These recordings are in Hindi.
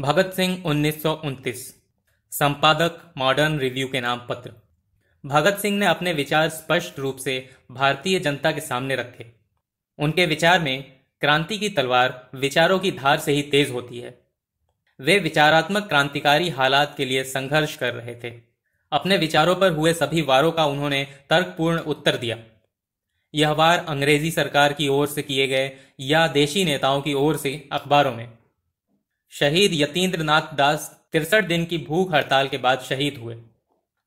भगत सिंह उन्नीस संपादक मॉडर्न रिव्यू के नाम पत्र भगत सिंह ने अपने विचार स्पष्ट रूप से भारतीय जनता के सामने रखे उनके विचार में क्रांति की तलवार विचारों की धार से ही तेज होती है वे विचारात्मक क्रांतिकारी हालात के लिए संघर्ष कर रहे थे अपने विचारों पर हुए सभी वारों का उन्होंने तर्कपूर्ण उत्तर दिया यह वार अंग्रेजी सरकार की ओर से किए गए या देशी नेताओं की ओर से अखबारों में शहीद यतीन्द्र दास तिरसठ दिन की भूख हड़ताल के बाद शहीद हुए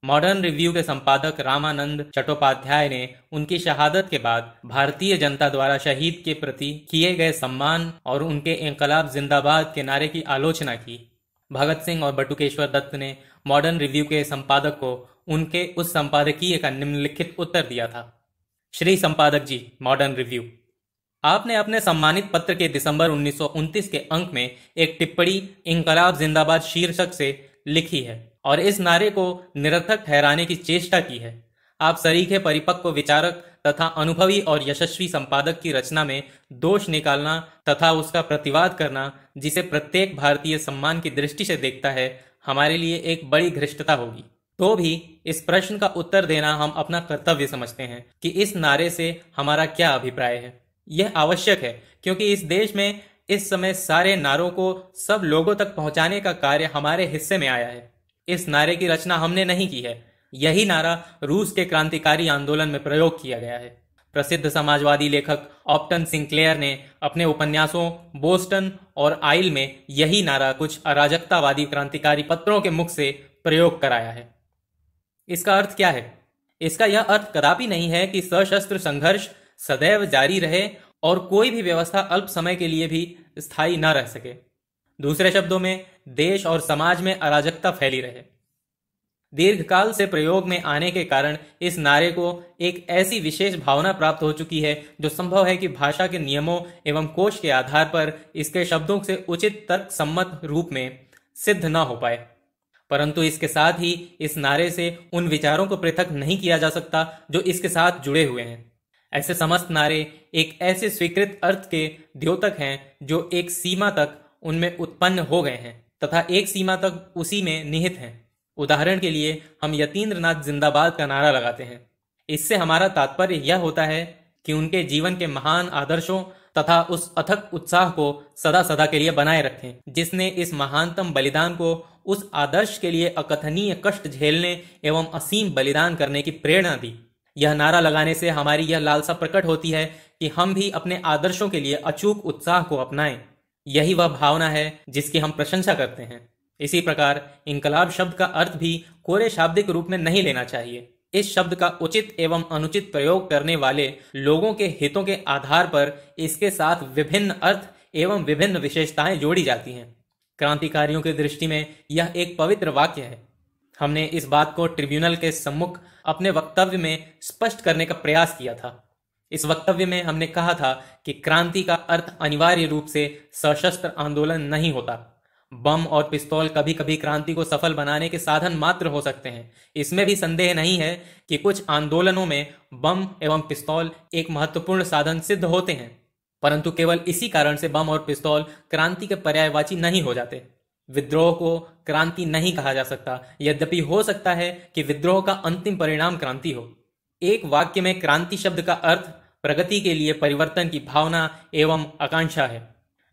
मॉडर्न रिव्यू के संपादक रामानंद चट्टोपाध्याय ने उनकी शहादत के बाद भारतीय जनता द्वारा शहीद के प्रति किए गए सम्मान और उनके इनकलाब जिंदाबाद के नारे की आलोचना की भगत सिंह और बटुकेश्वर दत्त ने मॉडर्न रिव्यू के संपादक को उनके उस संपादकीय का निम्नलिखित उत्तर दिया था श्री संपादक जी मॉडर्न रिव्यू आपने अपने सम्मानित पत्र के दिसंबर उन्नीस के अंक में एक टिप्पणी इंकलाब जिंदाबाद शीर्षक से लिखी है और इस नारे को निरर्थक ठहराने की चेष्टा की है आप सरीखे परिपक्व विचारक तथा अनुभवी और यशस्वी संपादक की रचना में दोष निकालना तथा उसका प्रतिवाद करना जिसे प्रत्येक भारतीय सम्मान की दृष्टि से देखता है हमारे लिए एक बड़ी घृष्टता होगी तो भी इस प्रश्न का उत्तर देना हम अपना कर्तव्य समझते हैं कि इस नारे से हमारा क्या अभिप्राय है यह आवश्यक है क्योंकि इस देश में इस समय सारे नारों को सब लोगों तक पहुंचाने का कार्य हमारे हिस्से में आया है इस नारे की रचना हमने नहीं की है यही नारा रूस के क्रांतिकारी आंदोलन में प्रयोग किया गया है प्रसिद्ध समाजवादी लेखक ऑप्टन सिंक्लेयर ने अपने उपन्यासों बोस्टन और आइल में यही नारा कुछ अराजकतावादी क्रांतिकारी पत्रों के मुख से प्रयोग कराया है इसका अर्थ क्या है इसका यह अर्थ कदापि नहीं है कि सशस्त्र संघर्ष सदैव जारी रहे और कोई भी व्यवस्था अल्प समय के लिए भी स्थायी न रह सके दूसरे शब्दों में देश और समाज में अराजकता फैली रहे दीर्घकाल से प्रयोग में आने के कारण इस नारे को एक ऐसी विशेष भावना प्राप्त हो चुकी है जो संभव है कि भाषा के नियमों एवं कोश के आधार पर इसके शब्दों से उचित तर्क सम्मत रूप में सिद्ध न हो पाए परंतु इसके साथ ही इस नारे से उन विचारों को पृथक नहीं किया जा सकता जो इसके साथ जुड़े हुए हैं ऐसे समस्त नारे एक ऐसे स्वीकृत अर्थ के द्योतक हैं जो एक सीमा तक उनमें उत्पन्न हो गए हैं तथा एक सीमा तक उसी में निहित हैं उदाहरण के लिए हम यतीन्द्रनाथ जिंदाबाद का नारा लगाते हैं इससे हमारा तात्पर्य यह होता है कि उनके जीवन के महान आदर्शों तथा उस अथक उत्साह को सदा सदा के लिए बनाए रखें जिसने इस महानतम बलिदान को उस आदर्श के लिए अकथनीय कष्ट झेलने एवं असीम बलिदान करने की प्रेरणा दी यह नारा लगाने से हमारी यह लालसा प्रकट होती है कि हम भी अपने आदर्शों के लिए अचूक उत्साह को अपनाएं यही वह भावना है जिसकी हम प्रशंसा करते हैं इसी प्रकार इनकलाब शब्द का अर्थ भी कोरे शाब्दिक रूप में नहीं लेना चाहिए इस शब्द का उचित एवं अनुचित प्रयोग करने वाले लोगों के हितों के आधार पर इसके साथ विभिन्न अर्थ एवं विभिन्न विशेषताएं जोड़ी जाती हैं क्रांतिकारियों की दृष्टि में यह एक पवित्र वाक्य है हमने इस बात को ट्रिब्यूनल के सम्मुख अपने वक्तव्य में स्पष्ट करने का प्रयास किया था इस वक्तव्य में हमने कहा था कि क्रांति का अर्थ अनिवार्य रूप से सशस्त्र आंदोलन नहीं होता बम और पिस्तौल कभी कभी क्रांति को सफल बनाने के साधन मात्र हो सकते हैं इसमें भी संदेह नहीं है कि कुछ आंदोलनों में बम एवं पिस्तौल एक महत्वपूर्ण साधन सिद्ध होते हैं परंतु केवल इसी कारण से बम और पिस्तौल क्रांति के पर्यायवाची नहीं हो जाते विद्रोह को क्रांति नहीं कहा जा सकता यद्यपि हो सकता है कि विद्रोह का अंतिम परिणाम क्रांति हो एक वाक्य में क्रांति शब्द का अर्थ प्रगति के लिए परिवर्तन की भावना एवं आकांक्षा है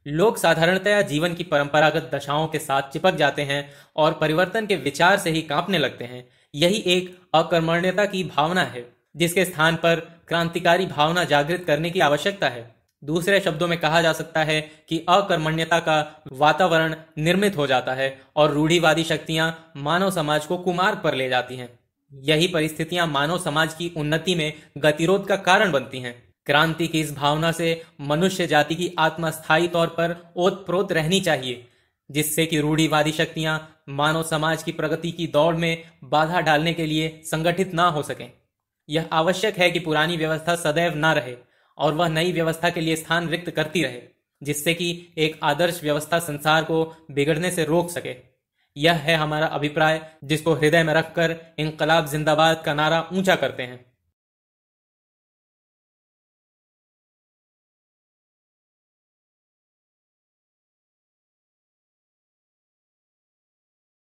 लोग साधारणतया जीवन की परंपरागत दशाओं के साथ चिपक जाते हैं और परिवर्तन के विचार से ही कांपने लगते हैं यही एक अकर्मण्यता की भावना है जिसके स्थान पर क्रांतिकारी भावना जागृत करने की आवश्यकता है दूसरे शब्दों में कहा जा सकता है कि अकर्मण्यता का वातावरण निर्मित हो जाता है और रूढ़ीवादी शक्तियां मानव समाज को कुमार पर ले जाती हैं यही परिस्थितियां मानव समाज की उन्नति में गतिरोध का कारण बनती हैं क्रांति की इस भावना से मनुष्य जाति की आत्मा स्थायी तौर पर ओतप्रोत रहनी चाहिए जिससे कि रूढ़ीवादी शक्तियां मानव समाज की प्रगति की दौड़ में बाधा डालने के लिए संगठित ना हो सकें यह आवश्यक है कि पुरानी व्यवस्था सदैव ना रहे और वह नई व्यवस्था के लिए स्थान रिक्त करती रहे जिससे कि एक आदर्श व्यवस्था संसार को बिगड़ने से रोक सके यह है हमारा अभिप्राय जिसको हृदय में रखकर इनकलाब जिंदाबाद का नारा ऊंचा करते हैं